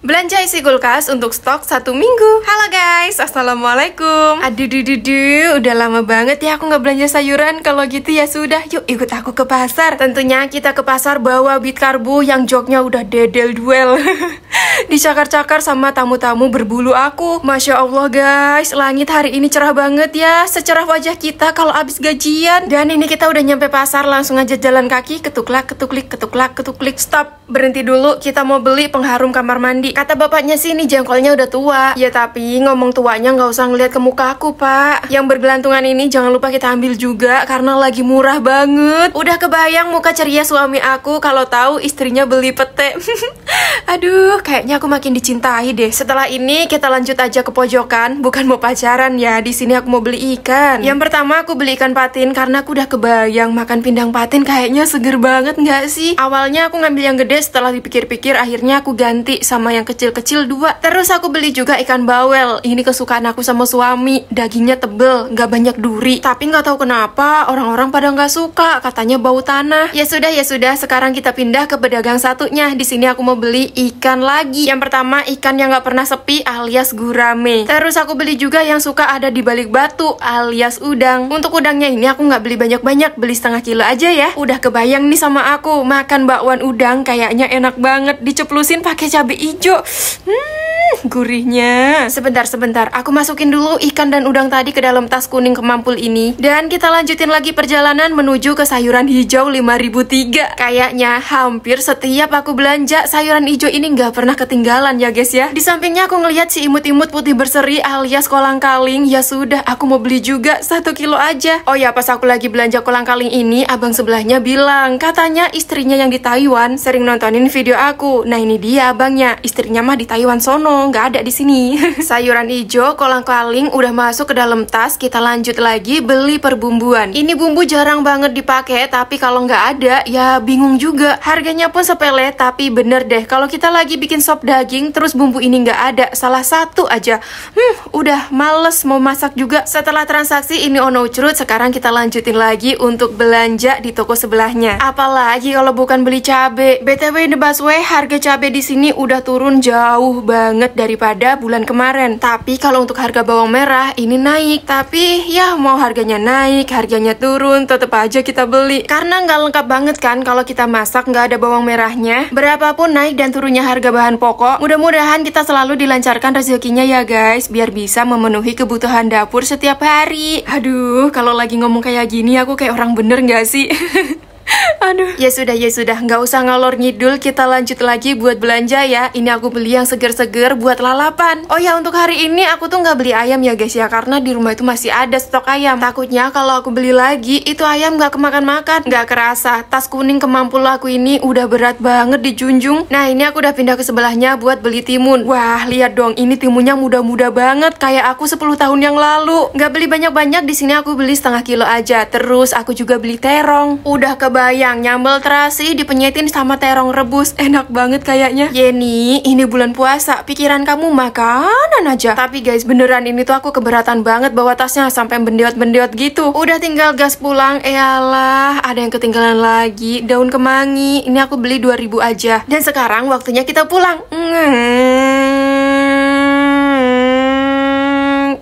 Belanja isi kulkas untuk stok satu minggu Halo guys, Assalamualaikum Aduh, duh, duh, duh. udah lama banget ya aku nggak belanja sayuran Kalau gitu ya sudah, yuk ikut aku ke pasar Tentunya kita ke pasar bawa bit karbu yang joknya udah dedel duel Dicakar-cakar sama tamu-tamu berbulu aku Masya Allah guys, langit hari ini cerah banget ya Secerah wajah kita kalau abis gajian Dan ini kita udah nyampe pasar, langsung aja jalan kaki Ketuklak, ketuklik, ketuklak, ketuklik Stop, berhenti dulu, kita mau beli pengharum kamar mandi kata bapaknya sih ini jengkolnya udah tua. Ya tapi ngomong tuanya nggak usah ngeliat ke muka aku pak. Yang bergelantungan ini jangan lupa kita ambil juga karena lagi murah banget. Udah kebayang muka ceria suami aku kalau tahu istrinya beli pete. Aduh, kayaknya aku makin dicintai deh. Setelah ini kita lanjut aja ke pojokan, bukan mau pacaran ya. Di sini aku mau beli ikan. Yang pertama aku beli ikan patin karena aku udah kebayang makan pindang patin kayaknya seger banget nggak sih? Awalnya aku ngambil yang gede setelah dipikir-pikir akhirnya aku ganti sama yang yang kecil-kecil dua. Terus aku beli juga ikan bawel. Ini kesukaan aku sama suami. Dagingnya tebel, nggak banyak duri. Tapi nggak tahu kenapa orang-orang pada nggak suka. Katanya bau tanah. Ya sudah, ya sudah. Sekarang kita pindah ke pedagang satunya. Di sini aku mau beli ikan lagi. Yang pertama ikan yang nggak pernah sepi alias gurame. Terus aku beli juga yang suka ada di balik batu alias udang. Untuk udangnya ini aku nggak beli banyak-banyak. Beli setengah kilo aja ya. Udah kebayang nih sama aku. Makan bakwan udang kayaknya enak banget. Diceplusin pakai cabai hijau 応、うん gurihnya. Sebentar, sebentar. Aku masukin dulu ikan dan udang tadi ke dalam tas kuning kemampul ini. Dan kita lanjutin lagi perjalanan menuju ke sayuran hijau 5003. Kayaknya hampir setiap aku belanja, sayuran hijau ini nggak pernah ketinggalan ya guys ya. Di sampingnya aku ngeliat si imut-imut putih berseri alias kolang kaling. Ya sudah, aku mau beli juga satu kilo aja. Oh ya, pas aku lagi belanja kolang kaling ini, abang sebelahnya bilang, katanya istrinya yang di Taiwan sering nontonin video aku. Nah ini dia abangnya, istrinya mah di Taiwan sono nggak ada di sini. Sayuran hijau, kolang-kaling udah masuk ke dalam tas. Kita lanjut lagi beli perbumbuan. Ini bumbu jarang banget dipakai, tapi kalau nggak ada ya bingung juga. Harganya pun sepele, tapi bener deh. Kalau kita lagi bikin sop daging, terus bumbu ini nggak ada, salah satu aja. Hmm, udah males mau masak juga. Setelah transaksi ini ono cerut sekarang kita lanjutin lagi untuk belanja di toko sebelahnya. Apalagi kalau bukan beli cabe. BTW in the way harga cabe di sini udah turun jauh banget daripada bulan kemarin. Tapi kalau untuk harga bawang merah ini naik. Tapi ya mau harganya naik, harganya turun, tetap aja kita beli. Karena nggak lengkap banget kan kalau kita masak nggak ada bawang merahnya. Berapapun naik dan turunnya harga bahan pokok, mudah-mudahan kita selalu dilancarkan rezekinya ya guys, biar bisa memenuhi kebutuhan dapur setiap hari. Aduh, kalau lagi ngomong kayak gini aku kayak orang bener nggak sih? Aduh. Ya sudah, ya sudah. Nggak usah ngalor ngidul, kita lanjut lagi buat belanja ya. Ini aku beli yang seger-seger buat lalapan. Oh ya, untuk hari ini aku tuh nggak beli ayam ya guys ya, karena di rumah itu masih ada stok ayam. Takutnya kalau aku beli lagi, itu ayam nggak kemakan-makan. Nggak kerasa, tas kuning kemampul aku ini udah berat banget dijunjung. Nah, ini aku udah pindah ke sebelahnya buat beli timun. Wah, lihat dong, ini timunnya muda-muda banget, kayak aku 10 tahun yang lalu. Nggak beli banyak-banyak, di sini aku beli setengah kilo aja. Terus aku juga beli terong. Udah kebanyakan kebayang nyambel terasi dipenyetin sama terong rebus. Enak banget kayaknya. Yeni, ini bulan puasa. Pikiran kamu makanan aja. Tapi guys, beneran ini tuh aku keberatan banget bawa tasnya sampai bendeot-bendeot gitu. Udah tinggal gas pulang. Eyalah, eh, ada yang ketinggalan lagi. Daun kemangi. Ini aku beli 2000 aja. Dan sekarang waktunya kita pulang. Mm -hmm.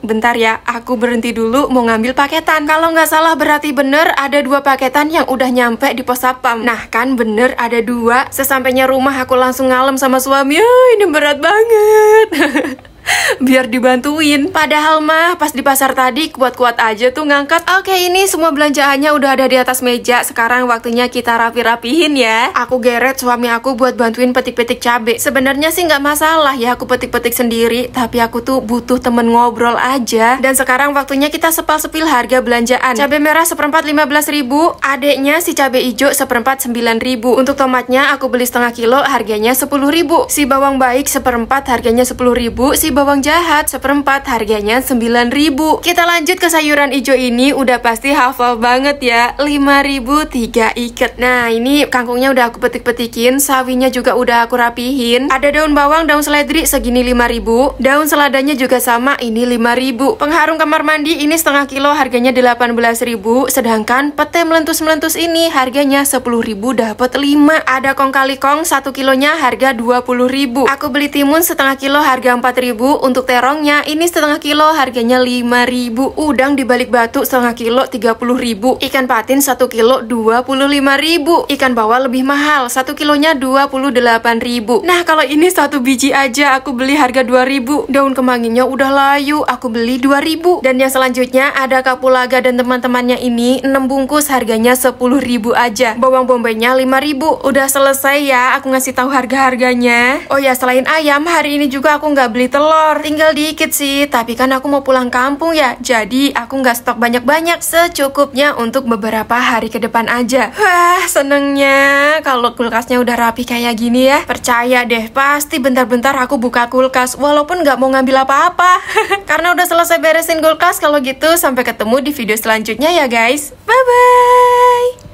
bentar ya, aku berhenti dulu mau ngambil paketan. Kalau nggak salah berarti bener ada dua paketan yang udah nyampe di pos satpam. Nah kan bener ada dua. Sesampainya rumah aku langsung ngalem sama suami. Ya, ini berat banget. biar dibantuin. Padahal mah pas di pasar tadi kuat-kuat aja tuh ngangkat. Oke ini semua belanjaannya udah ada di atas meja. Sekarang waktunya kita rapi-rapihin ya. Aku geret suami aku buat bantuin petik-petik cabe. Sebenarnya sih nggak masalah ya aku petik-petik sendiri. Tapi aku tuh butuh temen ngobrol aja. Dan sekarang waktunya kita sepal-sepil harga belanjaan. Cabai merah seperempat 15 ribu. Adeknya si cabe hijau seperempat 9 ribu. Untuk tomatnya aku beli setengah kilo harganya 10 ribu. Si bawang baik seperempat harganya 10 ribu. Si bawang jahat seperempat harganya 9000 Kita lanjut ke sayuran hijau ini udah pasti hafal banget ya 5000 tiga ikat Nah ini kangkungnya udah aku petik-petikin Sawinya juga udah aku rapihin Ada daun bawang, daun seledri segini 5000 Daun seladanya juga sama ini 5000 Pengharum kamar mandi ini setengah kilo harganya 18000 Sedangkan pete melentus-melentus ini harganya 10000 dapat 5 Ada kong kali kong 1 kilonya harga 20000 Aku beli timun setengah kilo harga 4000 untuk terongnya ini setengah kilo harganya lima ribu udang di balik batu setengah kilo tiga puluh ribu ikan patin satu kilo dua puluh lima ribu ikan bawal lebih mahal satu kilonya dua puluh delapan ribu nah kalau ini satu biji aja aku beli harga dua ribu daun kemanginya udah layu aku beli dua ribu dan yang selanjutnya ada kapulaga dan teman-temannya ini enam bungkus harganya sepuluh ribu aja bawang bombaynya lima ribu udah selesai ya aku ngasih tahu harga harganya oh ya selain ayam hari ini juga aku nggak beli telur telur. Tinggal dikit sih, tapi kan aku mau pulang kampung ya. Jadi aku nggak stok banyak-banyak, secukupnya untuk beberapa hari ke depan aja. Wah, senengnya kalau kulkasnya udah rapi kayak gini ya. Percaya deh, pasti bentar-bentar aku buka kulkas walaupun nggak mau ngambil apa-apa. Karena udah selesai beresin kulkas kalau gitu sampai ketemu di video selanjutnya ya guys. Bye bye.